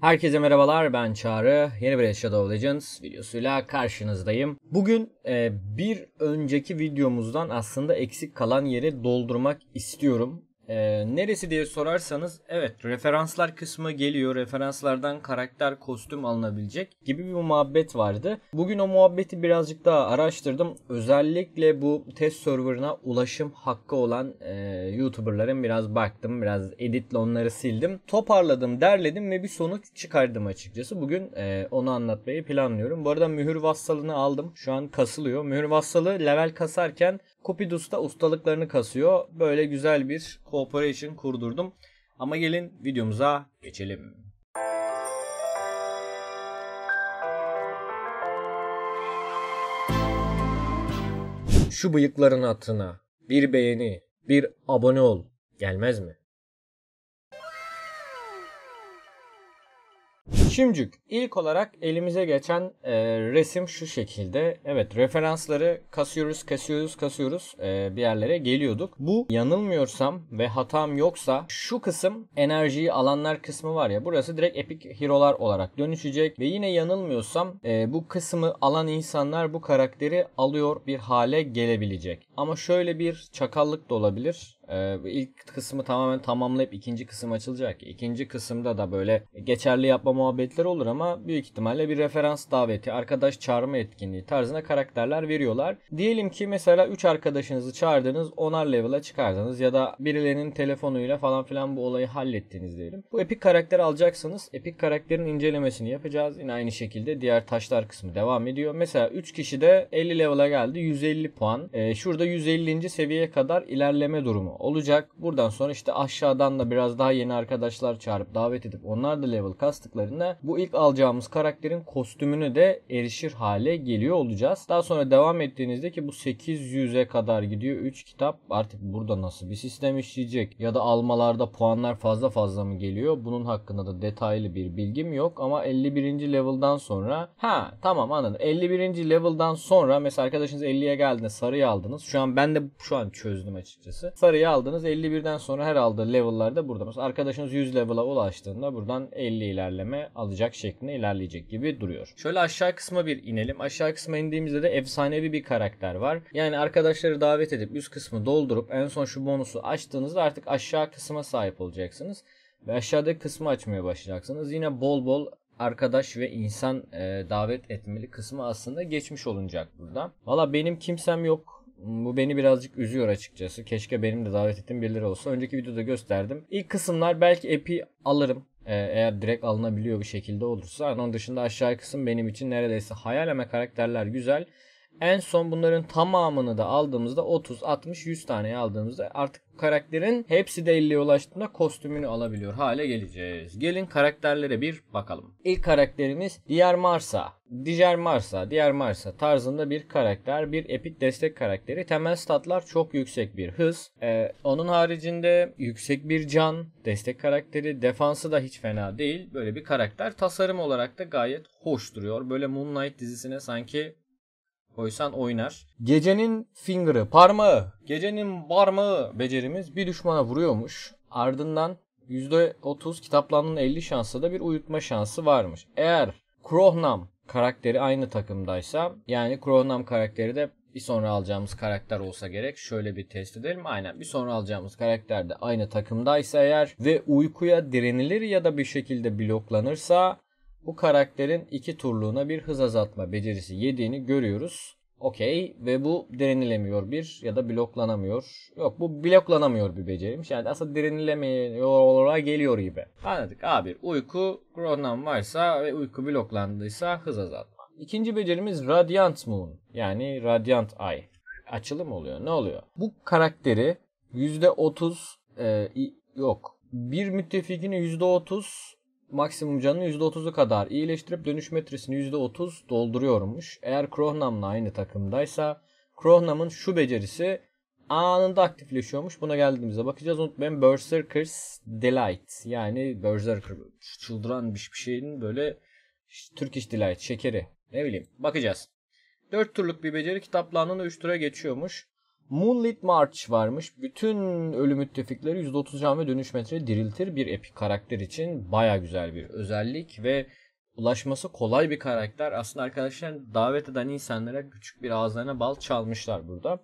Herkese merhabalar ben Çağrı. Yeni bir Shadow Legends videosuyla karşınızdayım. Bugün e, bir önceki videomuzdan aslında eksik kalan yeri doldurmak istiyorum. Ee, neresi diye sorarsanız evet referanslar kısmı geliyor. Referanslardan karakter kostüm alınabilecek gibi bir muhabbet vardı. Bugün o muhabbeti birazcık daha araştırdım. Özellikle bu test serverına ulaşım hakkı olan e, YouTuber'ların biraz baktım. Biraz editle onları sildim. Toparladım, derledim ve bir sonuç çıkardım açıkçası. Bugün e, onu anlatmayı planlıyorum. Bu arada mühür vassalını aldım. Şu an kasılıyor. Mühür vassalı level kasarken Cupidus da ustalıklarını kasıyor. Böyle güzel bir cooperation kurdurdum. Ama gelin videomuza geçelim. Şu bıyıkların hatırına bir beğeni, bir abone ol gelmez mi? Şimcük İlk olarak elimize geçen e, resim şu şekilde. Evet referansları kasıyoruz kasıyoruz kasıyoruz e, bir yerlere geliyorduk. Bu yanılmıyorsam ve hatam yoksa şu kısım enerjiyi alanlar kısmı var ya burası direkt epik hero'lar olarak dönüşecek. Ve yine yanılmıyorsam e, bu kısmı alan insanlar bu karakteri alıyor bir hale gelebilecek. Ama şöyle bir çakallık da olabilir. Ee, ilk kısmı tamamen tamamlayıp ikinci kısım açılacak. İkinci kısımda da böyle geçerli yapma muhabbetleri olur ama büyük ihtimalle bir referans daveti, arkadaş çağırma etkinliği tarzına karakterler veriyorlar. Diyelim ki mesela 3 arkadaşınızı çağırdınız, onar level'a çıkardınız ya da birilerinin telefonuyla falan filan bu olayı hallettiniz diyelim. Bu epik karakter alacaksınız. Epik karakterin incelemesini yapacağız. Yine aynı şekilde diğer taşlar kısmı devam ediyor. Mesela 3 kişi de 50 level'a geldi. 150 puan. Ee, şurada 150. seviyeye kadar ilerleme durumu olacak. Buradan sonra işte aşağıdan da biraz daha yeni arkadaşlar çağırıp davet edip onlar da level kastıklarında bu ilk alacağımız karakterin kostümünü de erişir hale geliyor olacağız. Daha sonra devam ettiğinizde ki bu 800'e kadar gidiyor. 3 kitap artık burada nasıl bir sistem işleyecek ya da almalarda puanlar fazla fazla mı geliyor? Bunun hakkında da detaylı bir bilgim yok ama 51. level'dan sonra ha tamam anladım. 51. level'dan sonra mesela arkadaşınız 50'ye geldiğinde sarıyı aldınız. Şu an ben de şu an çözdüm açıkçası. Sarıyı aldınız. 51'den sonra her aldığı level'larda burada. Mesela arkadaşınız 100 level'a ulaştığında buradan 50 ilerleme alacak şeklinde ilerleyecek gibi duruyor. Şöyle aşağı kısma bir inelim. Aşağı kısma indiğimizde de efsanevi bir karakter var. Yani arkadaşları davet edip üst kısmı doldurup en son şu bonusu açtığınızda artık aşağı kısma sahip olacaksınız. Ve aşağıdaki kısmı açmaya başlayacaksınız. Yine bol bol arkadaş ve insan e, davet etmeli kısmı aslında geçmiş olunacak burada. Valla benim kimsem yok bu beni birazcık üzüyor açıkçası. Keşke benim de davet ettiğim birileri olsa. Önceki videoda gösterdim. İlk kısımlar belki epi alırım. Ee, eğer direkt alınabiliyor bir şekilde olursa. onun dışında aşağı kısım benim için neredeyse hayal ama karakterler güzel. En son bunların tamamını da aldığımızda 30, 60, 100 tane aldığımızda artık karakterin hepsi de 50'ye ulaştığında kostümünü alabiliyor hale geleceğiz. Gelin karakterlere bir bakalım. İlk karakterimiz Diğer Marsa. Diğer Marsa, Diğer Marsa tarzında bir karakter, bir epik destek karakteri. Temel statlar çok yüksek bir hız. Ee, onun haricinde yüksek bir can, destek karakteri, defansı da hiç fena değil. Böyle bir karakter tasarım olarak da gayet hoş duruyor. Böyle Moonlight dizisine sanki koysan oynar. Gecenin finger'ı, parmağı, gecenin parmağı becerimiz bir düşmana vuruyormuş. Ardından %30 kitaplanın 50 şansı da bir uyutma şansı varmış. Eğer Krohnam karakteri aynı takımdaysa yani Krohnam karakteri de bir sonra alacağımız karakter olsa gerek. Şöyle bir test edelim. Aynen bir sonra alacağımız karakter de aynı takımdaysa eğer ve uykuya direnilir ya da bir şekilde bloklanırsa bu karakterin iki turluğuna bir hız azaltma becerisi yediğini görüyoruz. Okey ve bu direnilemiyor bir ya da bloklanamıyor. Yok bu bloklanamıyor bir beceriymiş. Yani aslında direnilemiyor geliyor gibi. Anladık. A1 uyku Gronan varsa ve uyku bloklandıysa hız azaltma. İkinci becerimiz Radiant Moon yani Radiant Ay. Açılım oluyor. Ne oluyor? Bu karakteri %30 e, yok. Bir müttefikini %30 maksimum canını %30'u kadar iyileştirip dönüş metresini %30 dolduruyormuş. Eğer Krohnam'la aynı takımdaysa Krohnam'ın şu becerisi anında aktifleşiyormuş. Buna geldiğimizde bakacağız. Unutmayın Berserker's Delight. Yani Berserker çıldıran bir şeyin böyle Turkish Delight şekeri. Ne bileyim bakacağız. 4 turluk bir beceri kitaplarından 3 tura geçiyormuş. Moonlit March varmış. Bütün ölü müttefikleri 130 can ve dönüş metre diriltir. Bir epik karakter için baya güzel bir özellik ve ulaşması kolay bir karakter. Aslında arkadaşlar davet eden insanlara küçük bir ağızlarına bal çalmışlar burada.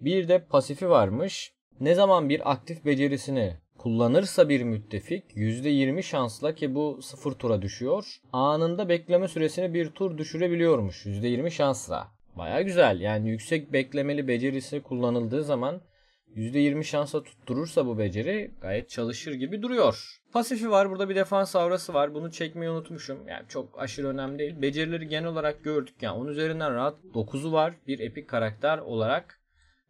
Bir de pasifi varmış. Ne zaman bir aktif becerisini kullanırsa bir müttefik %20 şansla ki bu 0 tura düşüyor. Anında bekleme süresini bir tur düşürebiliyormuş %20 şansla baya güzel. Yani yüksek beklemeli becerisi kullanıldığı zaman %20 şansa tutturursa bu beceri gayet çalışır gibi duruyor. Pasifi var burada bir defans avrası var bunu çekmeyi unutmuşum. Yani çok aşırı önemli değil. Becerileri genel olarak gördük yani onun üzerinden rahat 9'u var bir epik karakter olarak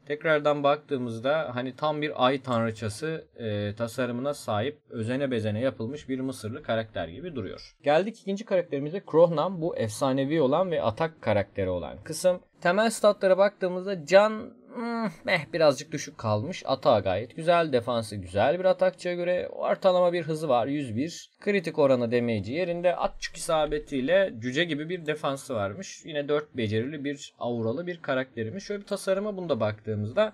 Tekrardan baktığımızda hani tam bir ay tanrıçası e, tasarımına sahip özene bezene yapılmış bir Mısırlı karakter gibi duruyor. Geldik ikinci karakterimize Krohnan bu efsanevi olan ve atak karakteri olan kısım. Temel statlara baktığımızda can Hmm, meh birazcık düşük kalmış. Atağı gayet güzel. Defansı güzel bir atakçıya göre. Ortalama bir hızı var. 101. Kritik oranı demeci yerinde. Atçık isabetiyle cüce gibi bir defansı varmış. Yine 4 becerili bir auralı bir karakterimiz. Şöyle bir tasarıma bunda baktığımızda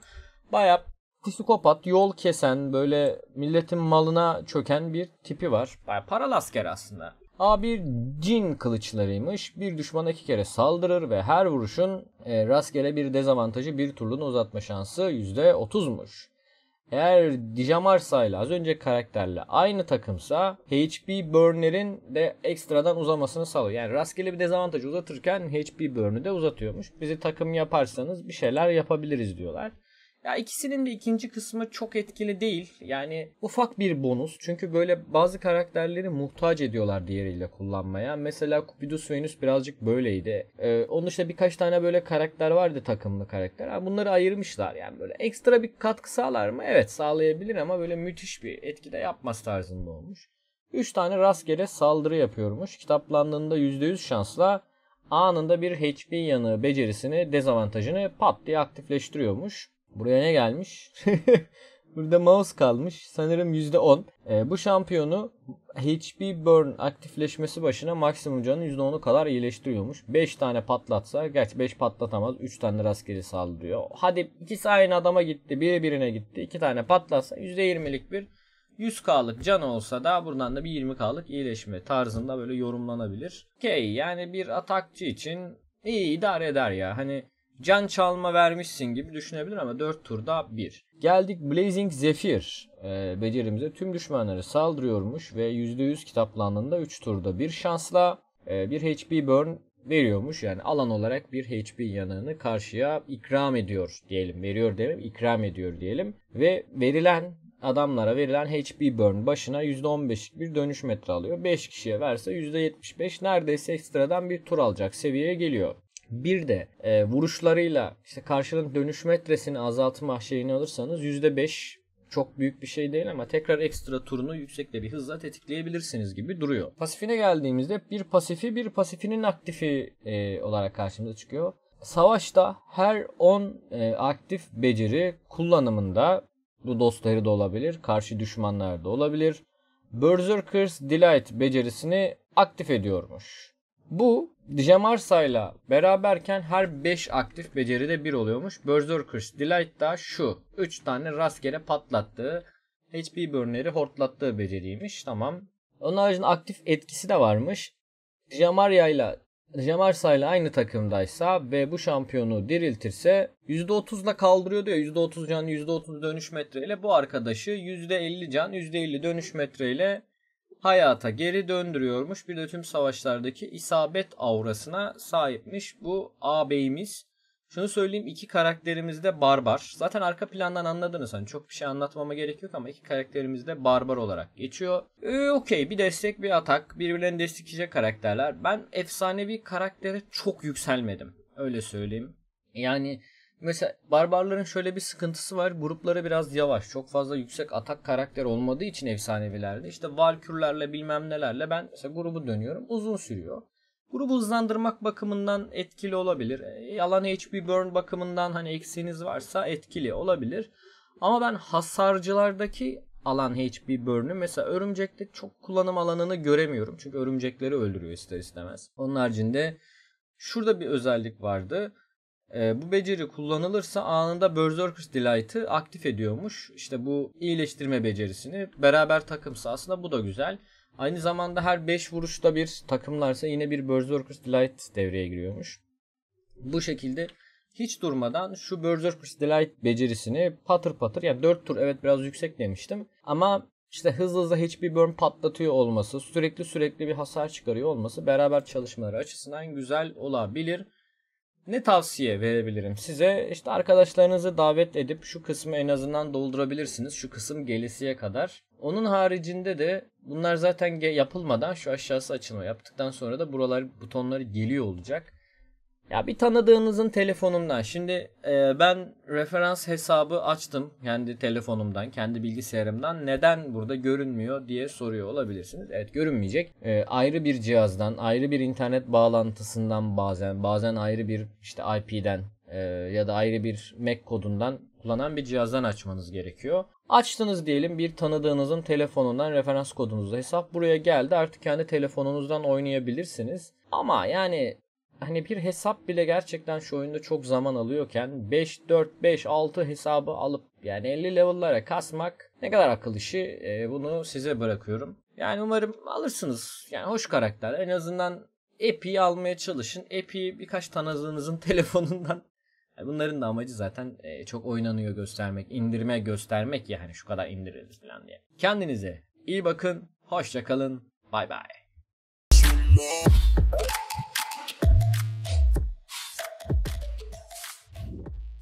baya psikopat, yol kesen, böyle milletin malına çöken bir tipi var. Baya paralı asker aslında. A1 cin kılıçlarıymış. Bir düşmana iki kere saldırır ve her vuruşun e, rastgele bir dezavantajı bir turluğun uzatma şansı %30'muş. Eğer Dijamarsa ile az önce karakterle aynı takımsa HP Burner'in de ekstradan uzamasını sağlıyor. Yani rastgele bir dezavantajı uzatırken HP Burn'ü de uzatıyormuş. Bizi takım yaparsanız bir şeyler yapabiliriz diyorlar. Ya ikisinin de ikinci kısmı çok etkili değil. Yani ufak bir bonus. Çünkü böyle bazı karakterleri muhtaç ediyorlar diğeriyle kullanmaya. Mesela Cupidus Venus birazcık böyleydi. Ee, onun dışında birkaç tane böyle karakter vardı takımlı karakter. Yani bunları ayırmışlar. Yani böyle ekstra bir katkı sağlar mı? Evet sağlayabilir ama böyle müthiş bir etki de yapmaz tarzında olmuş. 3 tane rastgele saldırı yapıyormuş. Kitaplandığında %100 şansla anında bir HP yanığı becerisini, dezavantajını pat diye aktifleştiriyormuş. Buraya ne gelmiş? Burada mouse kalmış. Sanırım %10. E, ee, bu şampiyonu HP burn aktifleşmesi başına maksimum canın %10'u kadar iyileştiriyormuş. 5 tane patlatsa, gerçi 5 patlatamaz. 3 tane rastgele saldırıyor. Hadi ikisi aynı adama gitti, biri birine gitti. 2 tane patlatsa %20'lik bir 100k'lık can olsa da buradan da bir 20k'lık iyileşme tarzında böyle yorumlanabilir. Okey yani bir atakçı için iyi idare eder ya. Hani can çalma vermişsin gibi düşünebilir ama 4 turda 1. Geldik Blazing Zephyr e, becerimize. Tüm düşmanları saldırıyormuş ve %100 kitaplandığında 3 turda bir şansla e, bir HP burn veriyormuş. Yani alan olarak bir HP yanığını karşıya ikram ediyor diyelim. Veriyor diyelim, ikram ediyor diyelim. Ve verilen adamlara verilen HP burn başına %15'lik bir dönüş metre alıyor. 5 kişiye verse %75 neredeyse ekstradan bir tur alacak seviyeye geliyor. Bir de e, vuruşlarıyla işte karşılığın dönüş metresini azaltma şeyini alırsanız %5 çok büyük bir şey değil ama tekrar ekstra turunu yüksekte bir hızla tetikleyebilirsiniz gibi duruyor. Pasifine geldiğimizde bir pasifi bir pasifinin aktifi e, olarak karşımıza çıkıyor. Savaşta her 10 e, aktif beceri kullanımında bu dostları da olabilir, karşı düşmanlar da olabilir. Berserker's Delight becerisini aktif ediyormuş. Bu Dijamarsa'yla beraberken her 5 aktif beceride 1 oluyormuş. Berserkers Delight da şu. 3 tane rastgele patlattığı HP burneri hortlattığı beceriymiş. Tamam. Onun haricinde aktif etkisi de varmış. ile Jamarsa ile aynı takımdaysa ve bu şampiyonu diriltirse %30'la kaldırıyor diyor. %30 can, %30 dönüş metreyle bu arkadaşı %50 can, %50 dönüş metreyle hayata geri döndürüyormuş. Bir de tüm savaşlardaki isabet aurasına sahipmiş bu ağabeyimiz. Şunu söyleyeyim iki karakterimiz de barbar. Zaten arka plandan anladınız hani çok bir şey anlatmama gerek yok ama iki karakterimiz de barbar olarak geçiyor. Ee, Okey bir destek bir atak birbirlerini destekleyecek karakterler. Ben efsanevi karaktere çok yükselmedim öyle söyleyeyim. Yani Mesela barbarların şöyle bir sıkıntısı var. Grupları biraz yavaş. Çok fazla yüksek atak karakter olmadığı için efsanevilerde. işte valkürlerle bilmem nelerle ben mesela grubu dönüyorum. Uzun sürüyor. Grubu hızlandırmak bakımından etkili olabilir. E, yalan HP burn bakımından hani eksiğiniz varsa etkili olabilir. Ama ben hasarcılardaki alan HP burn'ü mesela örümcekte çok kullanım alanını göremiyorum. Çünkü örümcekleri öldürüyor ister istemez. Onun haricinde şurada bir özellik vardı. E, bu beceri kullanılırsa anında Berserker's Delight'ı aktif ediyormuş. İşte bu iyileştirme becerisini. Beraber takımsa aslında bu da güzel. Aynı zamanda her 5 vuruşta bir takımlarsa yine bir Berserker's Delight devreye giriyormuş. Bu şekilde hiç durmadan şu Berserker's Delight becerisini patır patır yani 4 tur evet biraz yüksek demiştim ama işte hızlı hızlı hiçbir burn patlatıyor olması, sürekli sürekli bir hasar çıkarıyor olması beraber çalışmaları açısından güzel olabilir ne tavsiye verebilirim size? İşte arkadaşlarınızı davet edip şu kısmı en azından doldurabilirsiniz. Şu kısım gelisiye kadar. Onun haricinde de bunlar zaten yapılmadan şu aşağısı açılma yaptıktan sonra da buralar butonları geliyor olacak. Ya bir tanıdığınızın telefonundan. Şimdi e, ben referans hesabı açtım kendi telefonumdan, kendi bilgisayarımdan. Neden burada görünmüyor diye soruyor olabilirsiniz. Evet görünmeyecek. E, ayrı bir cihazdan, ayrı bir internet bağlantısından bazen, bazen ayrı bir işte IP'den e, ya da ayrı bir MAC kodundan kullanan bir cihazdan açmanız gerekiyor. Açtınız diyelim bir tanıdığınızın telefonundan referans kodunuzu hesap buraya geldi. Artık kendi telefonunuzdan oynayabilirsiniz. Ama yani hani bir hesap bile gerçekten şu oyunda çok zaman alıyorken 5 4 5 6 hesabı alıp yani 50 level'lara kasmak ne kadar akıl işi e, bunu size bırakıyorum. Yani umarım alırsınız. Yani hoş karakter. En azından epi almaya çalışın. epi birkaç tanıdığınızın telefonundan Bunların da amacı zaten e, çok oynanıyor göstermek, indirme göstermek ya hani şu kadar indiririz falan diye. Kendinize iyi bakın, hoşça kalın, bay bay.